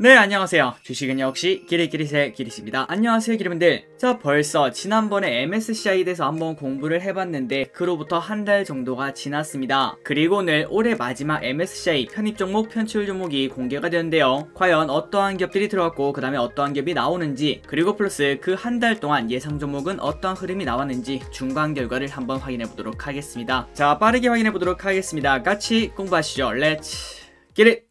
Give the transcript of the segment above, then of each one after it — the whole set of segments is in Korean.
네 안녕하세요 주식은 역시 기리기리새 기리입니다 안녕하세요 기리분들 자 벌써 지난번에 MSCI에 대해서 한번 공부를 해봤는데 그로부터 한 달 정도가 지났습니다 그리고 오늘 올해 마지막 MSCI 편입 종목 편출 종목이 공개가 되는데요 과연 어떠한 기업들이 들어갔고 그 다음에 어떠한 기업이 나오는지 그리고 플러스 그 한 달 동안 예상 종목은 어떤 흐름이 나왔는지 중간 결과를 한번 확인해 보도록 하겠습니다 자 빠르게 확인해 보도록 하겠습니다 같이 공부하시죠 렛츠 기릿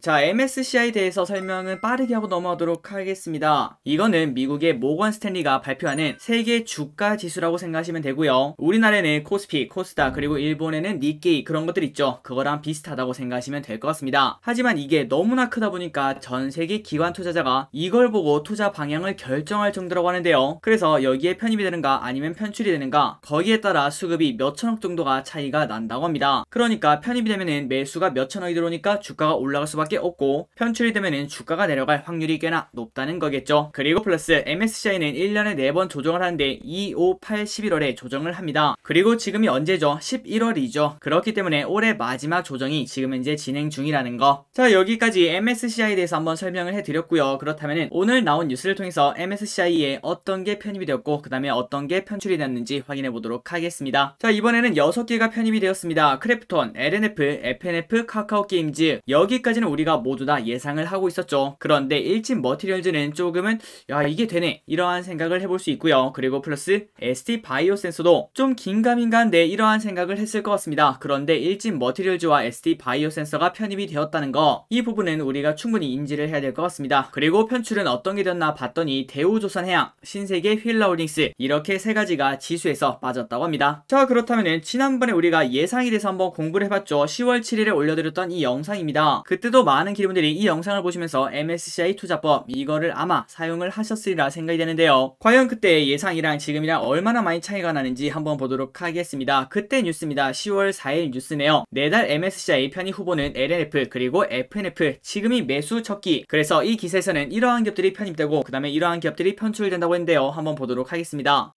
자, MSCI에 대해서 설명은 빠르게 하고 넘어가도록 하겠습니다. 이거는 미국의 모건 스탠리가 발표하는 세계 주가 지수라고 생각하시면 되고요. 우리나라에는 코스피, 코스닥, 그리고 일본에는 니케이 그런 것들 있죠. 그거랑 비슷하다고 생각하시면 될 것 같습니다. 하지만 이게 너무나 크다 보니까 전 세계 기관 투자자가 이걸 보고 투자 방향을 결정할 정도라고 하는데요. 그래서 여기에 편입이 되는가 아니면 편출이 되는가 거기에 따라 수급이 몇천억 정도가 차이가 난다고 합니다. 그러니까 편입이 되면은 매수가 몇천억이 들어오니까 주가가 올라갈 수밖에 수밖에 없고 편출이 되면 주가가 내려갈 확률이 꽤나 높다는 거겠죠. 그리고 플러스 MSCI는 1년에 4번 조정을 하는데 2, 5, 8, 11월에 조정을 합니다. 그리고 지금이 언제죠? 11월이죠. 그렇기 때문에 올해 마지막 조정이 지금 현재 진행 중이라는 거. 자 여기까지 MSCI에 대해서 한번 설명을 해드렸고요. 그렇다면 오늘 나온 뉴스를 통해서 MSCI에 어떤 게 편입이 되었고 그 다음에 어떤 게 편출이 됐는지 확인해 보도록 하겠습니다. 자 이번에는 6개가 편입이 되었습니다. 크래프톤, LNF, FNF, 카카오게임즈 여기까지는 우리 우리가 모두 다 예상을 하고 있었죠. 그런데 일진 머티리얼즈는 조금은 야 이게 되네 이러한 생각을 해볼 수 있고요. 그리고 플러스 ST 바이오 센서도 좀 긴가민가한데 이러한 생각을 했을 것 같습니다. 그런데 일진 머티리얼즈와 ST 바이오 센서가 편입이 되었다는 거 이 부분은 우리가 충분히 인지를 해야 될 것 같습니다. 그리고 편출은 어떤 게됐나 봤더니 대우조선해양, 신세계 휠라홀딩스 이렇게 세 가지가 지수에서 빠졌다고 합니다. 자 그렇다면은 지난번에 우리가 예상이 돼서 한번 공부를 해봤죠. 10월 7일에 올려드렸던 이 영상입니다. 그때도 많은 기분들이이 영상을 보시면서 MSCI 투자법 이거를 아마 사용을 하셨으리라 생각이 되는데요. 과연 그때 예상이랑 지금이랑 얼마나 많이 차이가 나는지 한번 보도록 하겠습니다. 그때 뉴스입니다. 10월 4일 뉴스네요. 내달 MSCI 편입 후보는 LNF 그리고 FNF 지금이 매수 첫기 그래서 이 기세에서는 이러한 기업들이 편입되고 그 다음에 이러한 기업들이 편출된다고 했는데요. 한번 보도록 하겠습니다.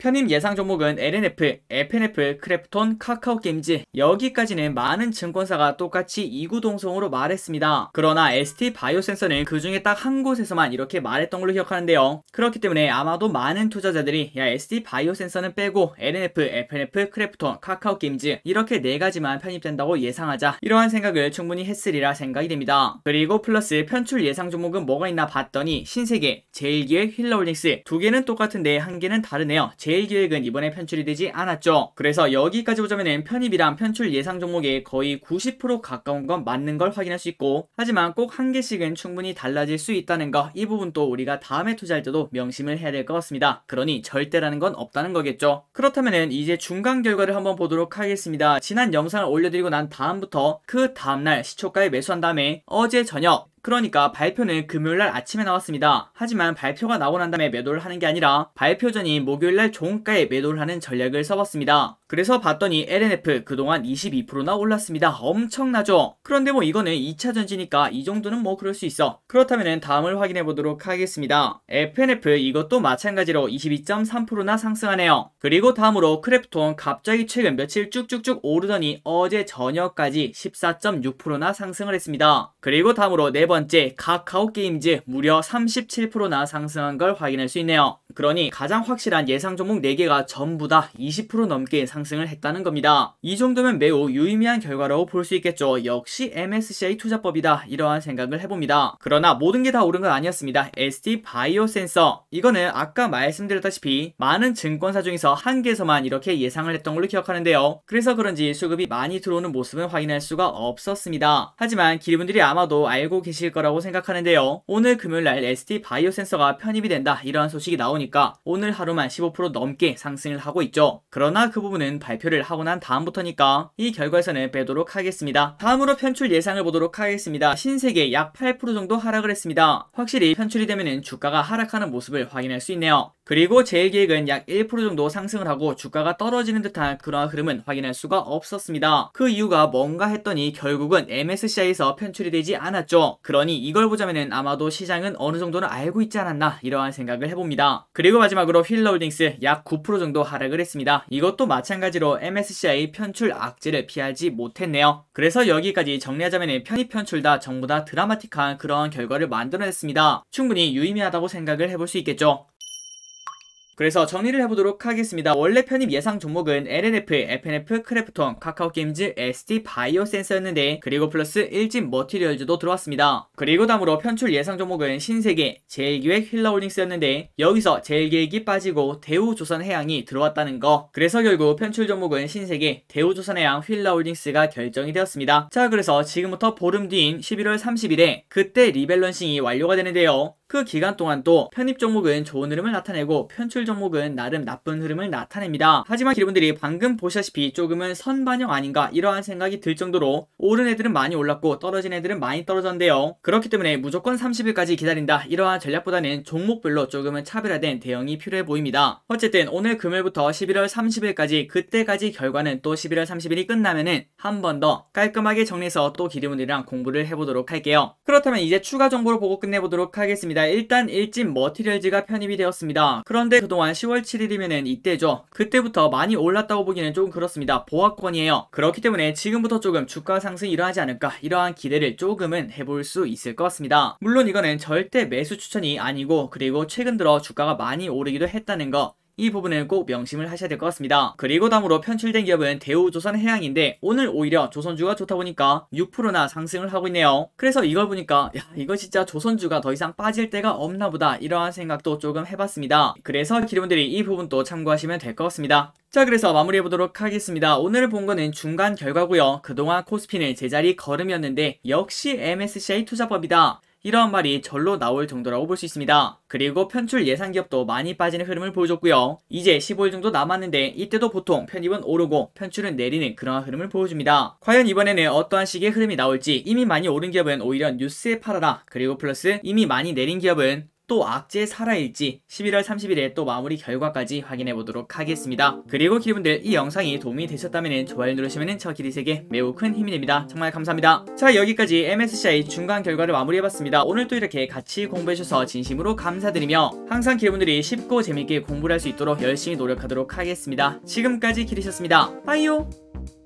편입 예상 종목은 LNF, FNF, 크래프톤, 카카오게임즈 여기까지는 많은 증권사가 똑같이 이구동성으로 말했습니다. 그러나 ST바이오센서는 그 중에 딱 한 곳에서만 이렇게 말했던 걸로 기억하는데요. 그렇기 때문에 아마도 많은 투자자들이 야 ST바이오센서는 빼고 LNF, FNF, 크래프톤, 카카오게임즈 이렇게 네 가지만 편입된다고 예상하자 이러한 생각을 충분히 했으리라 생각이 됩니다. 그리고 플러스 편출 예상 종목은 뭐가 있나 봤더니 신세계, 제일기획, 힐러홀딩스 두 개는 똑같은데 한 개는 다르네요. 제2계획은 이번에 편출이 되지 않았죠. 그래서 여기까지 보자면 편입이랑 편출 예상 종목의 거의 90% 가까운 건 맞는 걸 확인할 수 있고 하지만 꼭 한 개씩은 충분히 달라질 수 있다는 거 이 부분 도 우리가 다음에 투자할 때도 명심을 해야 될 것 같습니다. 그러니 절대라는 건 없다는 거겠죠. 그렇다면 이제 중간 결과를 한번 보도록 하겠습니다. 지난 영상을 올려드리고 난 다음부터 그 다음날 시초가에 매수한 다음에 어제 저녁 그러니까 발표는 금요일날 아침에 나왔습니다. 하지만 발표가 나고 난 다음에 매도를 하는 게 아니라 발표 전인 목요일날 종가에 매도를 하는 전략을 써봤습니다. 그래서 봤더니 LNF 그동안 22%나 올랐습니다. 엄청나죠? 그런데 뭐 이거는 2차 전지니까 이 정도는 뭐 그럴 수 있어. 그렇다면 다음을 확인해 보도록 하겠습니다. FNF 이것도 마찬가지로 22.3%나 상승하네요. 그리고 다음으로 크래프톤 갑자기 최근 며칠 쭉쭉쭉 오르더니 어제 저녁까지 14.6%나 상승을 했습니다. 그리고 다음으로 네 번째, 카카오 게임즈 무려 37%나 상승한 걸 확인할 수 있네요. 그러니 가장 확실한 예상 종목 4개가 전부 다 20% 넘게 상승을 했다는 겁니다. 이 정도면 매우 유의미한 결과라고 볼 수 있겠죠. 역시 MSCI 투자법이다. 이러한 생각을 해봅니다. 그러나 모든 게 다 오른 건 아니었습니다. ST 바이오 센서. 이거는 아까 말씀드렸다시피 많은 증권사 중에서 한 개에서만 이렇게 예상을 했던 걸로 기억하는데요. 그래서 그런지 수급이 많이 들어오는 모습은 확인할 수가 없었습니다. 하지만 기분들이 아마도 알고 계시 있으실 거라고 생각하는데요. 오늘 금요일 날 ST 바이오 센서가 편입이 된다 이러한 소식이 나오니까 오늘 하루만 15% 넘게 상승을 하고 있죠. 그러나 그 부분은 발표를 하고 난 다음부터니까 이 결과에서는 빼도록 하겠습니다. 다음으로 편출 예상을 보도록 하겠습니다. 신세계 약 8% 정도 하락을 했습니다. 확실히 편출이 되면 주가가 하락하는 모습을 확인할 수 있네요. 그리고 제일계획은 약 1% 정도 상승을 하고 주가가 떨어지는 듯한 그러한 흐름은 확인할 수가 없었습니다. 그 이유가 뭔가 했더니 결국은 MSCI에서 편출이 되지 않았죠. 그러니 이걸 보자면 아마도 시장은 어느 정도는 알고 있지 않았나 이러한 생각을 해봅니다. 그리고 마지막으로 휠홀딩스 약 9% 정도 하락을 했습니다. 이것도 마찬가지로 MSCI 편출 악재를 피하지 못했네요. 그래서 여기까지 정리하자면 편입 편출 다 전부 다 드라마틱한 그러한 결과를 만들어냈습니다. 충분히 유의미하다고 생각을 해볼 수 있겠죠. 그래서 정리를 해보도록 하겠습니다. 원래 편입 예상 종목은 LNF, FNF, 크래프톤, 카카오게임즈, ST, 바이오센서였는데 그리고 플러스 일진 머티리얼즈도 들어왔습니다. 그리고 다음으로 편출 예상 종목은 신세계, 제일기획 힐러홀딩스였는데 여기서 제일기획이 빠지고 대우조선해양이 들어왔다는 거 그래서 결국 편출 종목은 신세계, 대우조선해양, 힐러홀딩스가 결정이 되었습니다. 자 그래서 지금부터 보름 뒤인 11월 30일에 그때 리밸런싱이 완료가 되는데요. 그 기간 동안도 편입 종목은 좋은 흐름을 나타내고 편출 종목은 나름 나쁜 흐름을 나타냅니다. 하지만 기분들이 방금 보시다시피 조금은 선반영 아닌가 이러한 생각이 들 정도로 오른 애들은 많이 올랐고 떨어진 애들은 많이 떨어졌는데요. 그렇기 때문에 무조건 30일까지 기다린다 이러한 전략보다는 종목별로 조금은 차별화된 대응이 필요해 보입니다. 어쨌든 오늘 금요일부터 11월 30일까지 그때까지 결과는 또 11월 30일이 끝나면은 한 번 더 깔끔하게 정리해서 또 기리분들이랑 공부를 해보도록 할게요. 그렇다면 이제 추가 정보를 보고 끝내보도록 하겠습니다. 있습니다. 일단 일진 머티리얼즈가 편입이 되었습니다. 그런데 그동안 10월 7일이면 이때죠. 그때부터 많이 올랐다고 보기는 조금 그렇습니다. 보아권이에요 그렇기 때문에 지금부터 조금 주가 상승이 일어나지 않을까 이러한 기대를 조금은 해볼 수 있을 것 같습니다. 물론 이거는 절대 매수 추천이 아니고 그리고 최근 들어 주가가 많이 오르기도 했다는 거 이부분을꼭 명심을 하셔야 될 것 같습니다. 그리고 다음으로 편출된 기업은 대우조선해양인데 오늘 오히려 조선주가 좋다 보니까 6%나 상승을 하고 있네요. 그래서 이걸 보니까 야 이거 진짜 조선주가 더 이상 빠질 데가 없나 보다 이러한 생각도 조금 해봤습니다. 그래서 기름들이 이 부분도 참고하시면 될 것 같습니다. 자 그래서 마무리해 보도록 하겠습니다. 오늘 본 거는 중간 결과고요. 그동안 코스피는 제자리 걸음이었는데 역시 MSCI 투자법이다. 이러한 말이 절로 나올 정도라고 볼 수 있습니다. 그리고 편출 예상 기업도 많이 빠지는 흐름을 보여줬고요. 이제 15일 정도 남았는데 이때도 보통 편입은 오르고 편출은 내리는 그러한 흐름을 보여줍니다. 과연 이번에는 어떠한 식의 흐름이 나올지 이미 많이 오른 기업은 오히려 뉴스에 팔아라 그리고 플러스 이미 많이 내린 기업은 또 악재 살아일지 11월 30일에 또 마무리 결과까지 확인해 보도록 하겠습니다. 그리고 기분들 이 영상이 도움이 되셨다면 좋아요 누르시면 저 기리세계 매우 큰 힘이 됩니다. 정말 감사합니다. 자 여기까지 MSCI 중간 결과를 마무리해봤습니다. 오늘 또 이렇게 같이 공부해주셔서 진심으로 감사드리며 항상 기분들이 쉽고 재밌게 공부를 할 수 있도록 열심히 노력하도록 하겠습니다. 지금까지 기리셨습니다. 빠이오